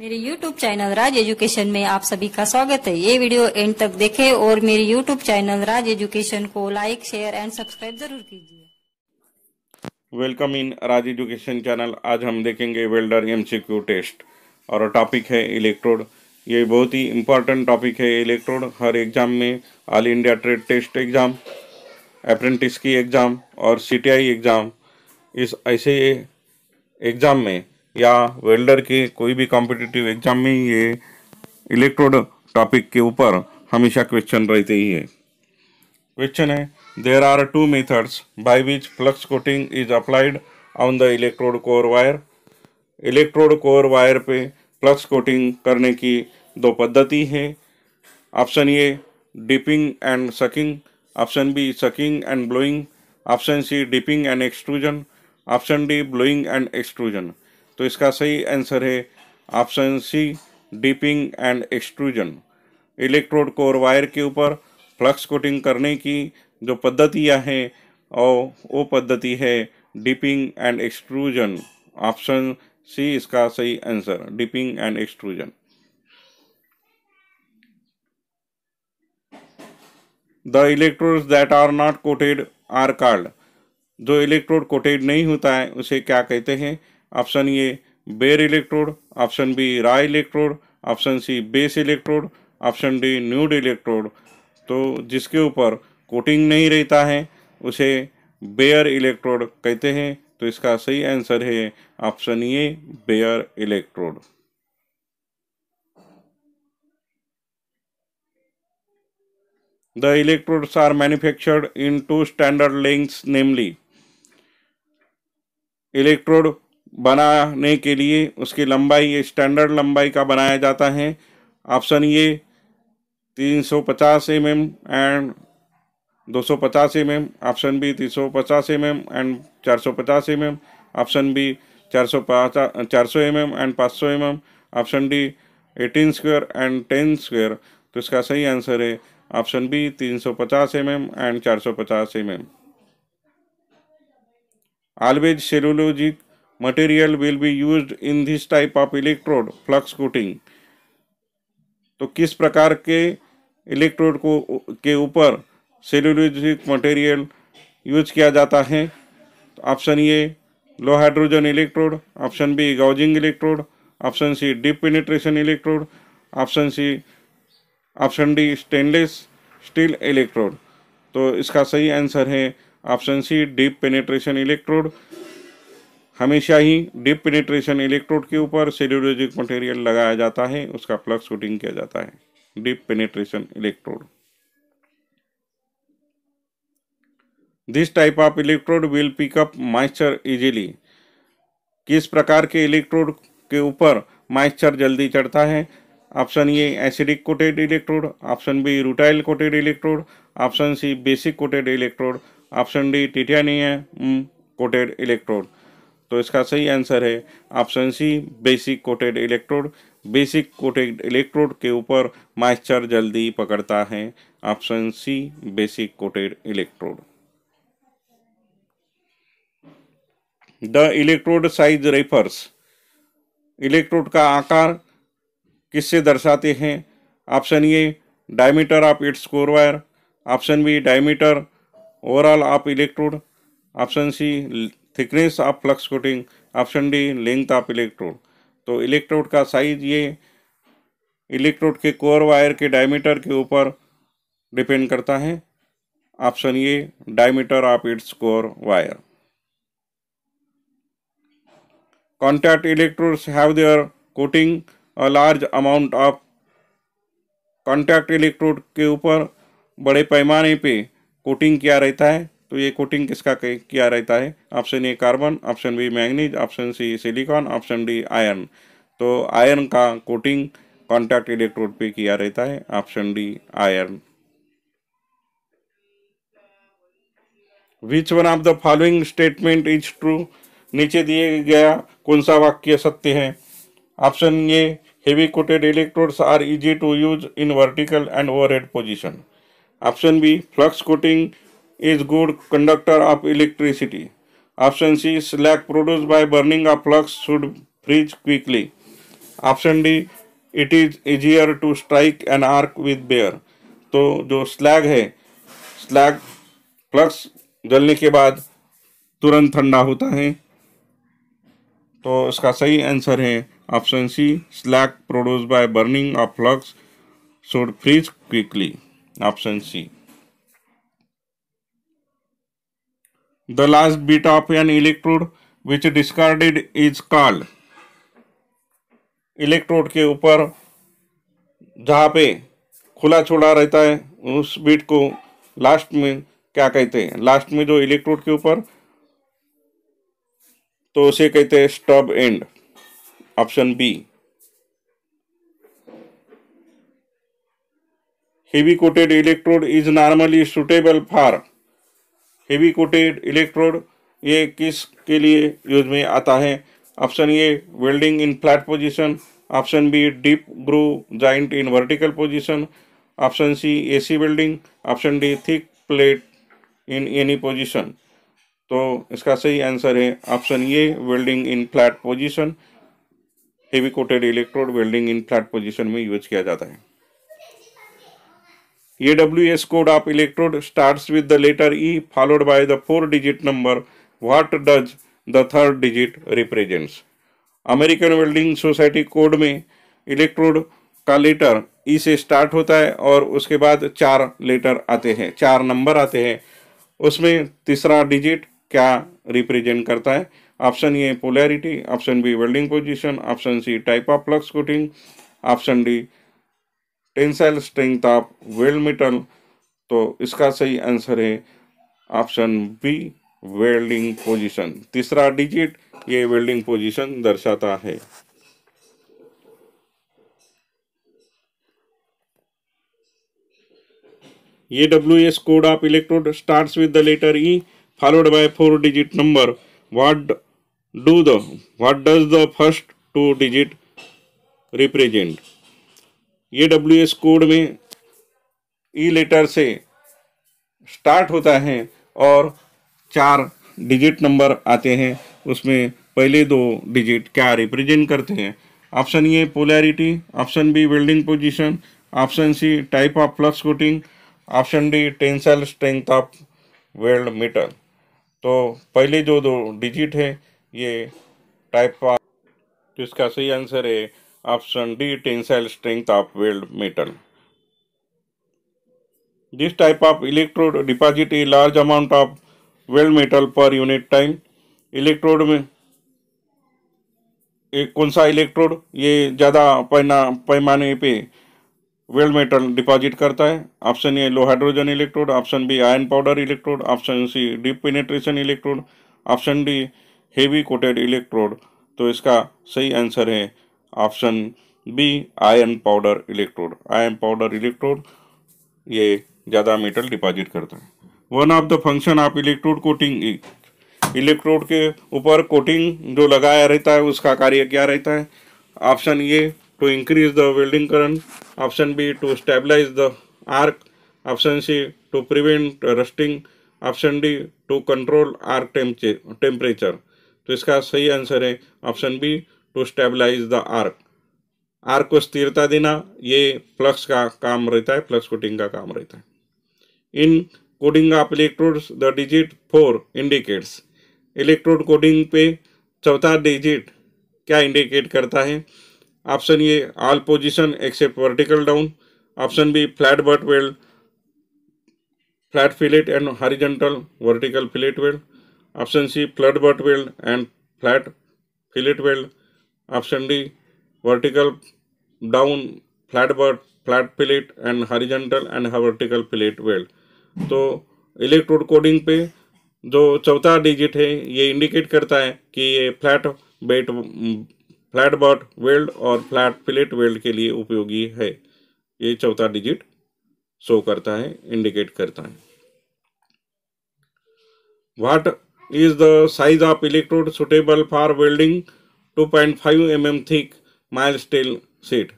मेरे YouTube channel Raj education में आप सभी का स्वागत है ये वीडियो एंड तक देखें और मेरे YouTube चैनल राज एजुकेशन को लाइक शेयर एंड सब्सक्राइब जरूर कीजिए welcome in Raj education channel आज हम देखेंगे वेल्डर एमसीक्यू टेस्ट और टॉपिक है इलेक्ट्रोड ये बहुत ही इम्पोर्टेंट टॉपिक है इलेक्ट्रोड हर एग्जाम में all India trade test exam apprentice की एग्जाम और सी एग्जाम इस ऐसे एग्जाम में या वेल्डर के कोई भी कॉम्पिटिटिव एग्जाम में ये इलेक्ट्रोड टॉपिक के ऊपर हमेशा क्वेश्चन रहते ही है क्वेश्चन है there are two methods by which flux coating is applied on the electrode core wire electrode core wire पे फ्लक्स कोटिंग करने की दो पद्धति है option A dipping and sucking option B sucking and blowing option C dipping and extrusion option D blowing and extrusion तो इसका सही answer है option C dipping and extrusion electrode को और वायर के ऊपर फ्लक्स कोटिंग करने की जो पद्धतियाँ हैं और वो पद्धति है dipping and extrusion option C इसका सही answer dipping and extrusion the electrodes that are not coated are called जो इलेक्ट्रोड कोटेड नहीं होता है उसे क्या कहते हैं option A bare electrode option B raw electrode option C base electrode option D nude electrode तो जिसके ऊपर कोटिंग नहीं रहता है उसे बेयर इलेक्ट्रोड कहते हैं तो इसका सही आंसर है option A bare electrode the electrodes are manufactured in two standard lengths namely electrode बनाने के लिए उसकी लंबाई स्टैंडर्ड लंबाई का बनाया जाता है ऑप्शन ये 350 सौ पचास एम एम एंड दो सौ पचास एम एम ऑप्शन बी तीन सौ पचास एम एम एंड चार सौ पचास एम एम ऑप्शन बी चार सौ चार सौ एम एम एंड पाँच सौ M M option D eighteen square and ten square तो इसका सही आंसर है ऑप्शन बी तीन सौ पचास एम एम एंड चार सौ पचास M M always cellulosic material will be used in this type of electrode flux coating तो किस प्रकार के इलेक्ट्रोड को के ऊपर सेलुलोजिक मटेरियल यूज किया जाता है option A low hydrogen electrode option B gouging electrode option C deep penetration electrode option C option D stainless steel electrode तो इसका सही आंसर है option C deep penetration electrode हमेशा ही डीप पेनिट्रेशन इलेक्ट्रोड के ऊपर सेल्यूलोजिक मटेरियल लगाया जाता है उसका प्लग शूटिंग किया जाता है deep penetration electrode this type of electrode will pick up moisture easily किस प्रकार के इलेक्ट्रोड के ऊपर मॉइस्चर जल्दी चढ़ता है option A acidic coated electrode option B rutile coated electrode option C basic coated electrode option D titanium coated electrode तो इसका सही आंसर है option C basic coated electrode basic coated electrode के ऊपर मॉइस्चर जल्दी पकड़ता है option C basic coated electrode the electrode size refers electrode का आकार किससे दर्शाते हैं option A diameter of its core wire option B diameter overall of electrode option C thickness of flux coating option D length of electrode तो electrode का size ये electrode के core wire के डायमीटर के ऊपर डिपेंड करता है option A diameter of its core wire contact electrodes have their coating a large amount of contact electrode के ऊपर बड़े पैमाने पे कोटिंग किया रहता है तो ये कोटिंग किसका किया रहता है option A carbon option B manganese option C silicon option D iron तो आयरन का कोटिंग कॉन्टैक्ट इलेक्ट्रोड पे किया रहता है option D iron which one of the following statement is true नीचे दिए गया कौन सा वाक्य सत्य है option A heavy coated electrodes are easy to use in vertical and overhead position option B flux coating is good conductor of electricity. Option C slack produced by burning of flux should freeze quickly. Option D it is easier to strike an arc with bear. तो जो slag है slag flux जलने के बाद तुरंत ठंडा होता है तो इसका सही आंसर है option C slag produce by burning of flux should freeze quickly option C the last bit of an electrode which discarded is called electrode के ऊपर जहाँ पे खुला छोड़ा रहता है उस बीट को लास्ट में क्या कहते हैं लास्ट में जो इलेक्ट्रोड के ऊपर तो उसे कहते हैं stub end option B heavy coated electrode is normally suitable for heavy coated electrode ये किस के लिए यूज में आता है option A welding in flat position option B deep groove joint in vertical position option C AC welding option D thick plate in any position तो इसका सही आंसर है option A welding in flat position heavy coated electrode welding in flat position में use किया जाता है AWS code of electrode starts with the letter E followed by the four digit number. What does the third digit represents? American welding society code में electrode का letter E e से start होता है और उसके बाद चार लेटर आते हैं चार नंबर आते हैं उसमें तीसरा डिजिट क्या रिप्रेजेंट करता है option A polarity option B welding position option C type of flux coating option D tensile strength of weld metal तो इसका सही आंसर है ऑप्शन बी वेल्डिंग पोजीशन तीसरा डिजिट ये वेल्डिंग पोजीशन दर्शाता है A W S code of electrode start with the letter E followed by four digit number what do the what does the first two digit represent A W S code में E e letter से start होता है और चार digit number आते हैं उसमें पहले दो डिजिट क्या रिप्रेजेंट करते हैं option A polarity option B welding position option C type of flux coating option D tensile strength of weld metal तो पहले जो दो डिजिट है ये टाइप ऑफ तो इसका सही आंसर है Option D tensile strength of weld metal. This type of electrode deposit a large amount of weld metal per unit time. Electrode में एक कौन सा इलेक्ट्रोड ये ज़्यादा पैना पैमाने पे वेल्ड मेटल डिपॉजिट करता है option A low hydrogen electrode option B iron powder electrode option C deep penetration electrode option D heavy coated electrode तो इसका सही आंसर है option B iron powder electrode iron powder electrode ये ज़्यादा metal deposit करता है one of the function of electrode coating electrode के ऊपर कोटिंग जो लगाया रहता है उसका कार्य क्या रहता है option A to increase the welding current option B to stabilize the arc option C to prevent rusting option D to control arc temperature तो इसका सही आंसर है option B to stabilize the arc arc को स्थिरता देना ये flux का काम रहता है फ्लक्स कोटिंग का काम रहता है in coding of electrodes the digit four indicates electrode coding पे चौथा डिजिट क्या इंडिकेट करता है option A all position except vertical down option B flat butt weld flat fillet and horizontal vertical fillet weld option C flat butt weld and flat fillet weld option D vertical down flat butt flat plate and horizontal and vertical plate weld तो electrode coding पे जो चौथा digit है ये indicate करता है कि ये flat butt flat butt weld और फ्लैट प्लेट वेल्ड के लिए उपयोगी है ये चौथा डिजिट शो करता है इंडिकेट करता है what is the size of electrode suitable for welding 2.5 M thick mild steel sheet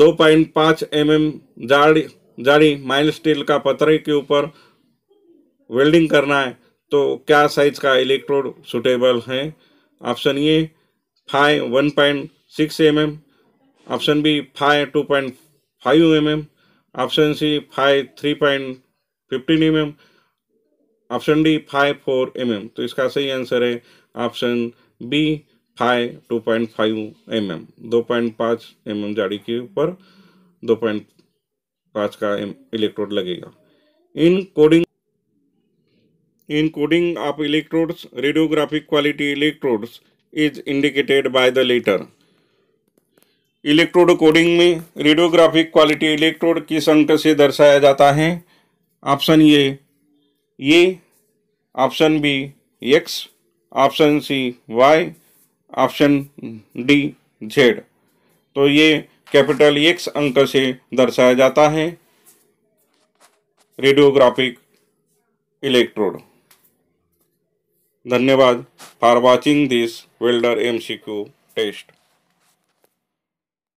2.5 M जाड़ी जाड़ी माइल स्टील का पतरे के ऊपर वेल्डिंग करना है तो क्या साइज का इलेक्ट्रोड सुटेबल है option A five one point six M M option B five two point five M M option C five three point fifteen M M option D five four M M तो इसका सही answer है option B high two point five M M दो पॉइंट पाँच M M जाड़ी के ऊपर दो पॉइंट पाँच का इलेक्ट्रोड लगेगा in coding in coding of electrodes radiographic quality electrodes is indicated by the letter electrode coding में रेडियोग्राफिक क्वालिटी इलेक्ट्रोड किस अंक से दर्शाया जाता है ऑप्शन ए ये option B X option C Y option D Z तो ये कैपिटल एक्स अंक से दर्शाया जाता है रेडियोग्राफिक इलेक्ट्रोड धन्यवाद for watching this welder MCQ test